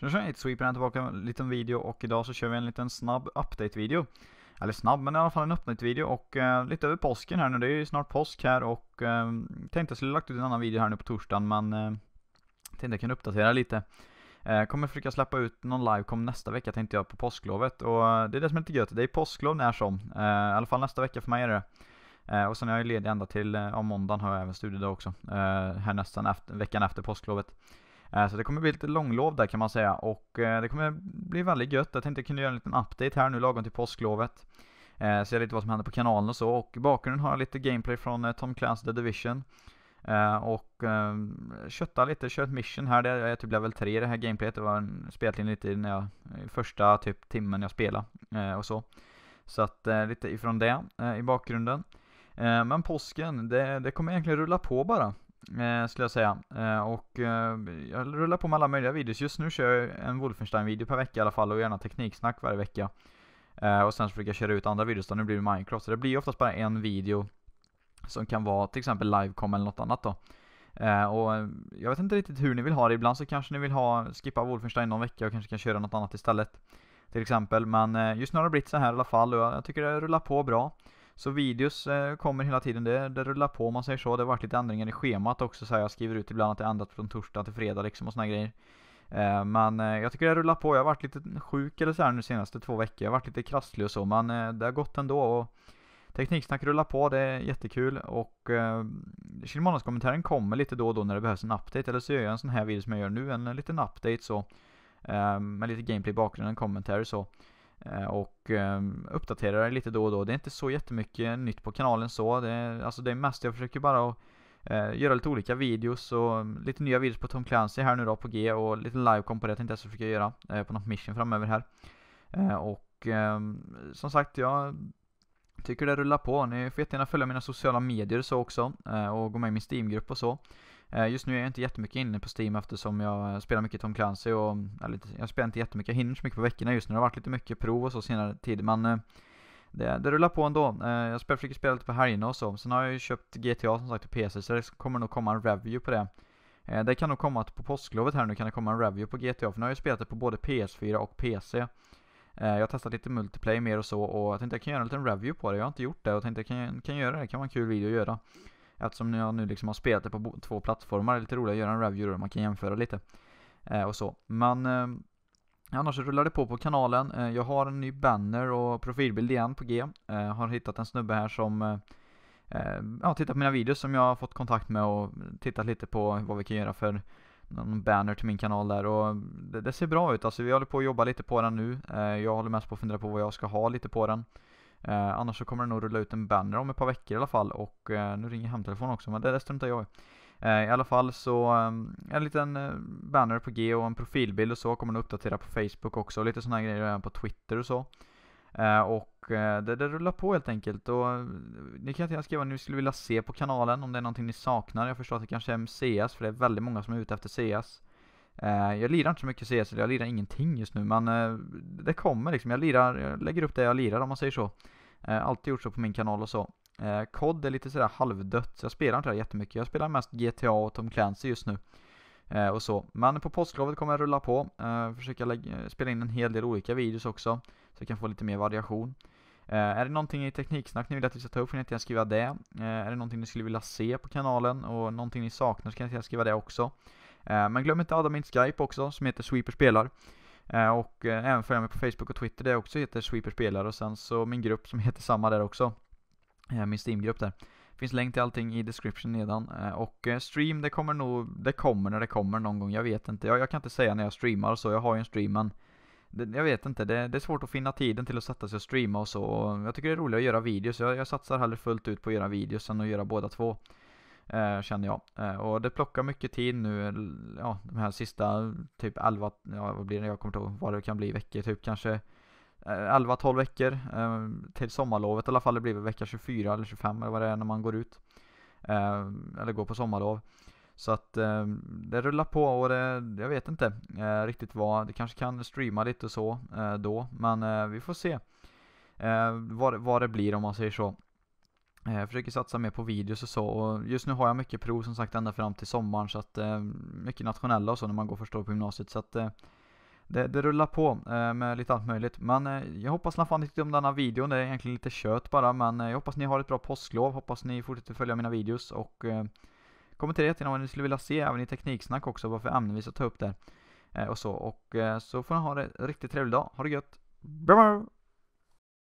Tjena, Tja tja, Sweeper är tillbaka med en liten video och idag så kör vi en liten snabb update-video. Eller snabb, men i alla fall en update-video och eh, lite över påsken här nu. Det är ju snart påsk här och eh, tänkte jag skulle lagt ut en annan video här nu på torsdagen men eh, tänkte jag kunde uppdatera lite. Eh, kommer försöka släppa ut någon livecom nästa vecka tänkte jag på påsklovet och eh, det är det som är lite gött. Det är påsklov när som. Eh, I alla fall nästa vecka för mig är det. Eh, och sen är jag ju ledig ända till, eh, ja måndagen har jag även studiedag också. Eh, här nästan efter, veckan efter påsklovet. Eh, så det kommer bli lite långlov där kan man säga och eh, det kommer bli väldigt gött. Jag tänkte jag kunde göra en liten update här nu lagom till påsklovet. Eh, se lite vad som händer på kanalen och så och i bakgrunden har jag lite gameplay från Tom Clans The Division. Och kötta lite, kört mission här, det är typ level 3 i det här gameplayet. Det var en speltid lite när jag, första typ timmen jag spelade och så. Så att lite ifrån det i bakgrunden. Men påsken, det, det kommer egentligen rulla på bara. Eh, skulle jag säga. Eh, och eh, jag rullar på med alla möjliga videos. Just nu kör jag en Wolfenstein-video per vecka i alla fall och gärna tekniksnack varje vecka. Eh, och sen så försöker jag köra ut andra videos, då nu blir det Minecraft. Så det blir oftast bara en video som kan vara till exempel livecom eller något annat då. Eh, och eh, jag vet inte riktigt hur ni vill ha det. Ibland så kanske ni vill ha, skippa Wolfenstein någon vecka och kanske kan köra något annat istället. Till exempel, men just nu har det blivit så här i alla fall och jag, jag tycker det rullar på bra. Så videos eh, kommer hela tiden, det, det rullar på om man säger så. Det har varit lite ändringar i schemat också så här, Jag skriver ut ibland att det är ändrat från torsdag till fredag liksom och såna grejer. Eh, men eh, jag tycker det rullar på. Jag har varit lite sjuk eller så här nu senaste två veckor. Jag har varit lite krasslig och så men eh, det har gått ändå. Och Tekniksnack rullar på, det är jättekul och eh, Kilmanos-kommentären kommer lite då och då när det behövs en update eller så gör jag en sån här video som jag gör nu, en, en liten update så eh, med lite gameplay i bakgrunden, kommentarer så. Eh, och ehm, uppdaterar det lite då och då. Det är inte så jättemycket nytt på kanalen så. Det är, alltså det är mest jag försöker bara att eh, göra lite olika videos och ehm, lite nya videos på Tom Clancy här nu då på G och lite livekom på det tänkte jag försöka göra eh, på något mission framöver här. och ehm, som sagt, jag tycker det rullar på. Ni får jättegärna följa mina sociala medier så också och gå med i min Steam-grupp och så. Eh, just nu är jag inte jättemycket inne på Steam eftersom jag eh, spelar mycket Tom Clancy och jag spelar inte jättemycket, jag hinner inte så mycket på veckorna just nu. Det har varit lite mycket prov och så senare tid men eh, det, det rullar på ändå. Jag försöker spela lite på helgerna och så. Sen har jag ju köpt GTA som sagt till PC så det kommer nog komma en review på det. Det kan nog komma på påsklovet här nu kan det komma en review på GTA för nu har jag ju spelat det på både PS4 och PC. Jag har testat lite multiplayer mer och så och jag tänkte jag kan göra en liten review på det. Jag har inte gjort det och tänkte jag kan, kan göra det, det kan vara en kul video att göra. Eftersom jag nu liksom har spelat det på två plattformar, det är lite roligt att göra en review där man kan jämföra lite. Eh, och så. Men eh, annars rullar det på på kanalen. Eh, jag har en ny banner och profilbild igen på G. Eh, har hittat en snubbe här som eh, eh, ja, tittat på mina videos som jag har fått kontakt med och tittat lite på vad vi kan göra för någon banner till min kanal där och det, det ser bra ut alltså. Vi håller på att jobba lite på den nu. jag håller mest på att fundera på vad jag ska ha lite på den. Eh, annars så kommer det nog rulla ut en banner om ett par veckor i alla fall och eh, nu ringer hemtelefonen också men det, det struntar jag i. Eh, I alla fall så ehm, en liten eh, banner på G och en profilbild och så kommer den uppdatera på Facebook också och lite sådana grejer även på Twitter och så. Eh, och eh, det, det, rullar på helt enkelt och ni kan gärna skriva vad ni skulle vilja se på kanalen om det är någonting ni saknar. Jag förstår att det kanske är CS för det är väldigt många som är ute efter CS. Eh, jag lirar inte så mycket CS, jag lirar ingenting just nu, men eh, det kommer liksom. Jag, lirar, jag lägger upp det jag lirar om man säger så. Eh, alltid gjort så på min kanal och så. COD är lite sådär halvdött, så jag spelar inte det jättemycket. Jag spelar mest GTA och Tom Clancy just nu. och så. Men på påsklovet kommer jag rulla på, försöka lägga, spela in en hel del olika videos också. Så jag kan få lite mer variation. är det någonting i Tekniksnack ni vill att vi ska ta upp får ni gärna skriva det. är det någonting ni skulle vilja se på kanalen och någonting ni saknar så kan ni skriva det också. Eh, men glöm inte att adda min Skype också som heter Sweeperspelar. Eh, och eh, även följa mig på Facebook och Twitter där jag också heter Sweeperspelar, och sen så min grupp som heter samma där också. Min Steam-grupp där. Finns länk till allting i description nedan. Och stream, det kommer nog, det kommer när det kommer någon gång, jag vet inte. Jag, jag kan inte säga när jag streamar och så, jag har ju en stream men jag vet inte, det, det, är svårt att finna tiden till att sätta sig och streama och så. Jag tycker det är roligt att göra videos, jag, jag satsar hellre fullt ut på att göra videos än att göra båda två eh, känner jag. Eh, och det plockar mycket tid nu, ja, de här sista typ 11, ja vad blir det, jag kommer inte ihåg vad det kan bli, veckor typ kanske 11-12 eh, veckor eh, till sommarlovet i alla fall, det blir väl vecka 24 eller 25 eller vad det är när man går ut. Eh, eller går på sommarlov. Så att eh, det rullar på och det, jag vet inte eh, riktigt vad, det kanske kan streama lite och så eh, då, men vi får se vad, vad det blir om man säger så. Jag eh, försöker satsa mer på videos och så och just nu har jag mycket prov som sagt ända fram till sommaren så att eh, mycket nationella och så när man går första året på gymnasiet så att eh, det, det, rullar på eh, med lite allt möjligt. Men eh, jag hoppas ni fan tyckte om denna videon. Det är egentligen lite kött bara men eh, jag hoppas ni har ett bra påsklov. Hoppas ni fortsätter följa mina videos och kommentera jättegärna vad ni skulle vilja se även i tekniksnack också. Vad för ämnen vi ska ta upp där och så. Och så får ni ha det riktigt trevlig dag. Ha det gött! Bye bye!